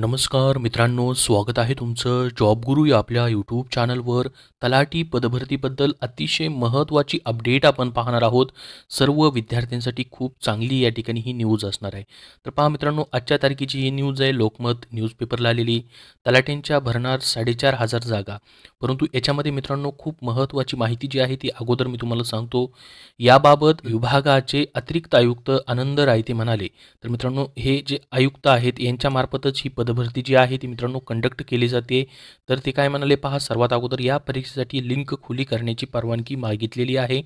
नमस्कार मित्रांनो स्वागत आहे तुमचं जॉब गुरु या आपल्या यूट्यूब चॅनलवर तलाठी पदभरतीबद्दल अतिशय महत्त्वाची अपडेट आपण पाहणार आहोत सर्व विद्यार्थ्यांसाठी खूप चांगली या ठिकाणी ही न्यूज असणार आहे तर पहा मित्रांनो आजच्या तारखेची ही न्यूज आहे लोकमत न्यूजपेपरला आलेली तलाठ्यांच्या भरणार साडेचार हजार जागा परंतु याच्यामध्ये मित्रांनो खूप महत्त्वाची माहिती जी आहे ती अगोदर मी तुम्हाला सांगतो याबाबत विभागाचे अतिरिक्त आयुक्त आनंद रायते म्हणाले तर मित्रांनो हे जे आयुक्त आहेत यांच्यामार्फतच ही पदभरती जी आहे ती मित्रांनो कंडक्ट केली जाते तर ते काय म्हणाले पहा सर्वात अगोदर या परीक्षेसाठी लिंक खुली करण्याची परवानगी मागितलेली आहे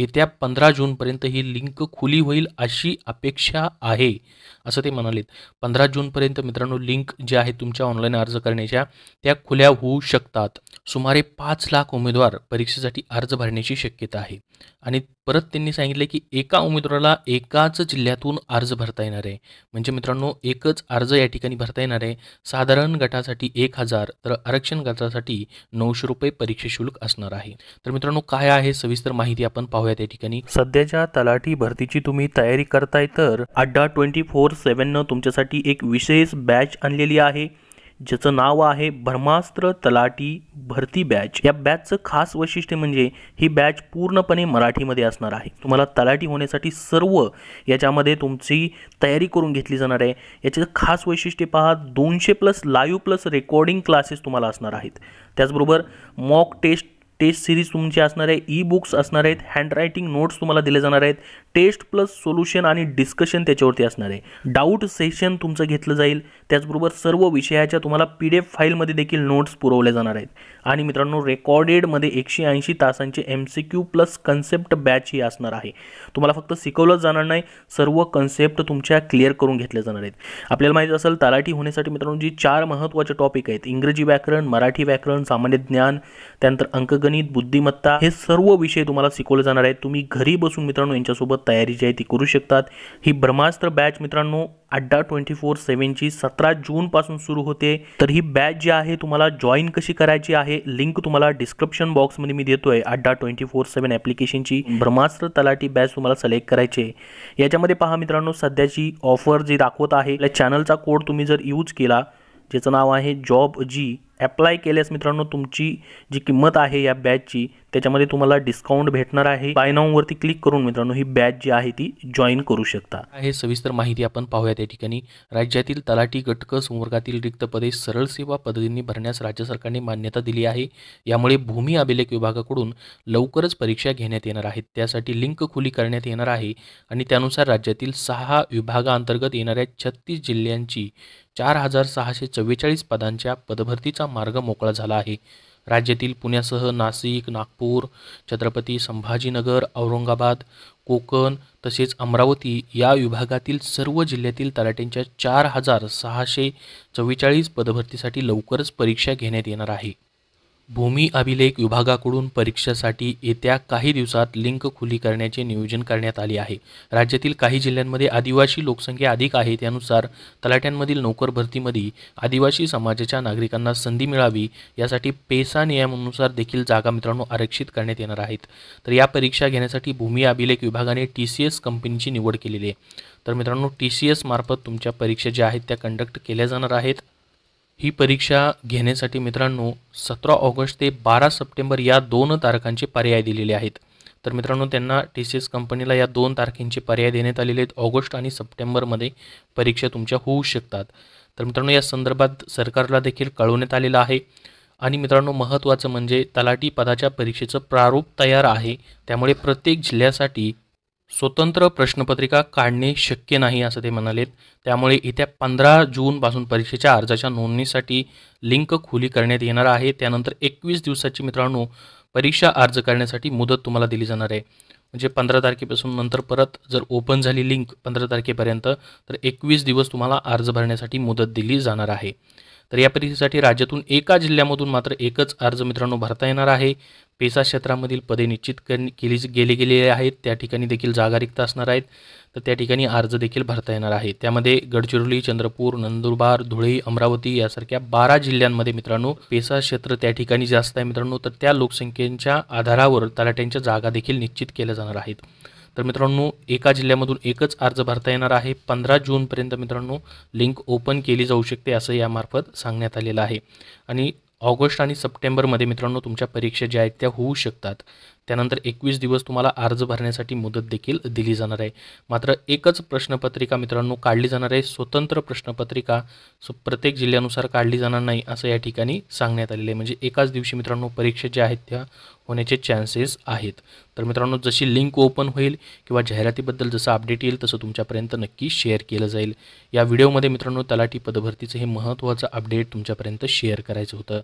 येत्या पंधरा जूनपर्यंत ही लिंक खुली होईल अशी अपेक्षा आहे असं ते म्हणालेत पंधरा जूनपर्यंत मित्रांनो लिंक जे आहे तुमच्या ऑनलाईन अर्ज करण्याच्या त्या खुल्या होऊ शकतात सुमारे पाच लाख उमेदवार परीक्षेसाठी अर्ज भरण्याची शक्यता आहे आणि परत त्यांनी सांगितले की एका उमेदवाराला एकाच जिल्ह्यातून अर्ज भरता येणार आहे म्हणजे मित्रांनो एकच अर्ज या ठिकाणी भरता येणार आहे साधारण गटासाठी एक हजार तर आरक्षण गटासाठी नऊशे रुपये परीक्षा शुल्क असणार आहे तर मित्रांनो काय आहे सविस्तर माहिती आपण पाहूया त्या ठिकाणी सध्याच्या तलाठी भरतीची तुम्ही तयारी करताय तर अड्डा ट्वेंटी फोर सेव्हननं तुमच्यासाठी एक विशेष बॅच आणलेली आहे ज्याचं नाव आहे ब्रह्मास्त्र तलाठी भरती बॅच या बॅचचं खास वैशिष्ट्य म्हणजे ही बॅच पूर्णपणे मराठीमध्ये असणार आहे तुम्हाला तलाठी होण्यासाठी सर्व याच्यामध्ये तुमची तयारी करून घेतली जाणार आहे याचे खास वैशिष्ट्य पहा दोनशे plus live plus recording classes तुम्हाला असणार आहेत त्याचबरोबर मॉक टेस्ट टेस्ट सिरीज तुमची असणार आहे ई बुक्स असणार आहेत हँडरायटिंग नोट्स तुम्हाला दिले जाणार आहेत टेस्ट प्लस सोल्युशन आणि डिस्कशन त्याच्यावरती असणार आहे डाऊट सेशन तुमचं घेतलं जाईल त्याचबरोबर सर्व विषयाच्या तुम्हाला पी डी एफ फाईलमध्ये देखील नोट्स पुरवले जाणार आहेत आणि मित्रांनो रेकॉर्डेडमध्ये एकशे ऐंशी तासांचे M C Q plus concept batch ही असणार आहे तुम्हाला फक्त शिकवलं जाणार नाही सर्व कन्सेप्ट तुमच्या क्लिअर करून घेतल्या जाणार आहेत आपल्याला माहीत असेल तलाठी होण्यासाठी मित्रांनो जी चार महत्त्वाचे टॉपिक आहेत इंग्रजी व्याकरण मराठी व्याकरण सामान्य ज्ञान त्यानंतर अंकगणित बुद्धिमत्ता हे सर्व विषय तुम्हाला शिकवले जाणार आहेत तुम्ही घरी बसून मित्रांनो यांच्यासोबत तयारी जी आहे ती करू शकतात ही ब्रह्मास्त्र बॅच मित्रांनो अड्डा ट्वेंटी फोर सेवनची सतरा जूनपासून सुरू होते तर ही बॅच जी आहे तुम्हाला जॉईन कशी करायची आहे लिंक तुम्हाला डिस्क्रिप्शन बॉक्समध्ये मी देतोय अड्डा ट्वेंटी फोर सेवन ॲप्लिकेशनची ब्रह्मास्त्र तलाठी बॅच तुम्हाला सिलेक्ट करायचे याच्यामध्ये पहा मित्रांनो सध्याची ऑफर जी दाखवत आहे या चॅनलचा कोड तुम्ही जर यूज केला ज्याचं नाव आहे जॉब जी ॲप्लाय केल्यास मित्रांनो तुमची जी किंमत आहे या बॅचची त्याच्यामध्ये तुम्हाला डिस्काउंट भेटणार आहे बाय क्लिक करून मित्रांनो ही बॅच जी आहे ती जॉईन करू शकता हे सविस्तर माहिती आपण पाहूया त्या ठिकाणी राज्यातील तलाठी गटक संवर्गातील रिक्त पदे सरळ सेवा पद्धतींनी भरण्यास राज्य सरकारने मान्यता दिली आहे यामुळे भूमी अभिलेख विभागाकडून लवकरच परीक्षा घेण्यात येणार आहेत त्यासाठी लिंक खुली करण्यात येणार आहे आणि त्यानुसार राज्यातील सहा विभागाअंतर्गत येणाऱ्या छत्तीस जिल्ह्यांची चार हजार सहाशे चव्वेचाळीस पदांच्या पदभरतीचा मार्ग मोकळा झाला आहे राज्यातील पुण्यासह नाशिक नागपूर छत्रपती संभाजीनगर औरंगाबाद कोकण तसेच अमरावती या विभागातील सर्व जिल्ह्यातील तलाट्यांच्या चार हजार सहाशे चव्वेचाळीस पदभरतीसाठी लवकरच परीक्षा घेण्यात येणार आहे भूमी अभिलेख विभागाकडून परीक्षेसाठी येत्या काही दिवसात लिंक खुली करण्याचे नियोजन करण्यात आले आहे राज्यातील काही जिल्ह्यांमध्ये आदिवासी लोकसंख्या अधिक आहे त्यानुसार तलाट्यांमधील नोकर भरतीमध्ये आदिवासी समाजाच्या नागरिकांना संधी मिळावी यासाठी पेसा नियमानुसार देखील जागा मित्रांनो आरक्षित करण्यात येणार आहेत तर या परीक्षा घेण्यासाठी भूमी अभिलेख विभागाने टी सी एस कंपनीची निवड केलेली आहे तर मित्रांनो टी सी एस मार्फत तुमच्या परीक्षा ज्या आहेत त्या कंडक्ट केल्या जाणार आहेत ही परीक्षा घेण्यासाठी मित्रांनो सतरा ऑगस्ट ते बारा सप्टेंबर या दोन तारखांचे पर्याय दिलेले आहेत तर मित्रांनो त्यांना टी सी एस कंपनीला या दोन तारखेंचे पर्याय देण्यात आलेले आहेत ऑगस्ट आणि सप्टेंबरमध्ये परीक्षा तुमच्या होऊ शकतात तर मित्रांनो या संदर्भात सरकारला देखील कळवण्यात आलेलं आहे आणि मित्रांनो महत्त्वाचं म्हणजे तलाठी पदाच्या परीक्षेचं प्रारूप तयार आहे त्यामुळे प्रत्येक जिल्ह्यासाठी स्वतंत्र प्रश्नपत्रिका काढणे शक्य नाही असं ते म्हणालेत त्यामुळे येत्या पंधरा जूनपासून परीक्षेच्या अर्जाच्या नोंदणीसाठी लिंक खुली करण्यात येणार आहे त्यानंतर एकवीस दिवसाची मित्रांनो परीक्षा अर्ज करण्यासाठी मुदत तुम्हाला दिली जाणार आहे म्हणजे पंधरा तारखेपासून नंतर परत जर ओपन झाली लिंक पंधरा तारखेपर्यंत तर एकवीस दिवस तुम्हाला अर्ज भरण्यासाठी मुदत दिली जाणार आहे तर या परीक्षेसाठी राज्यातून एका जिल्ह्यामधून मात्र एकच अर्ज मित्रांनो भरता येणार आहे पेसा क्षेत्रामधील पदे निश्चित केली गेली गेलेली आहेत त्या ठिकाणी देखील जागा रिक्त असणार आहेत तर त्या ठिकाणी अर्ज देखील भरता येणार आहे त्यामध्ये गडचिरोली चंद्रपूर नंदुरबार धुळे अमरावती यासारख्या बारा जिल्ह्यांमध्ये मित्रांनो पेसा क्षेत्र त्या ठिकाणी जास्त आहे मित्रांनो तर त्या लोकसंख्येच्या आधारावर तलाट्यांच्या जागा देखील निश्चित केल्या जाणार आहेत तर मित्रांनो एका जिल्ह्यामधून एकच अर्ज भरता येणार आहे पंधरा जूनपर्यंत मित्रांनो लिंक ओपन केली जाऊ शकते असं यामार्फत सांगण्यात आलेलं आहे आणि ऑगस्ट आणि सप्टेंबरमध्ये मित्रांनो तुमच्या परीक्षा ज्या आहेत त्या होऊ शकतात त्यानंतर एकवीस दिवस तुम्हाला अर्ज भरण्यासाठी मुदत देखील दिली जाणार आहे मात्र एकच प्रश्नपत्रिका मित्रांनो काढली जाणार आहे स्वतंत्र प्रश्नपत्रिका सो प्रत्येक जिल्ह्यानुसार काढली जाणार नाही असं या ठिकाणी सांगण्यात आलेलं आहे म्हणजे एकाच दिवशी मित्रांनो परीक्षा ज्या आहेत त्या होण्याचे चान्सेस आहेत तर मित्रांनो जशी लिंक ओपन होईल किंवा जाहिरातीबद्दल जसं अपडेट येईल तसं तुमच्यापर्यंत नक्की शेअर केलं जाईल या व्हिडिओमध्ये मित्रांनो तलाठी पदभरतीचं हे महत्त्वाचं अपडेट तुमच्यापर्यंत शेअर करायचं होतं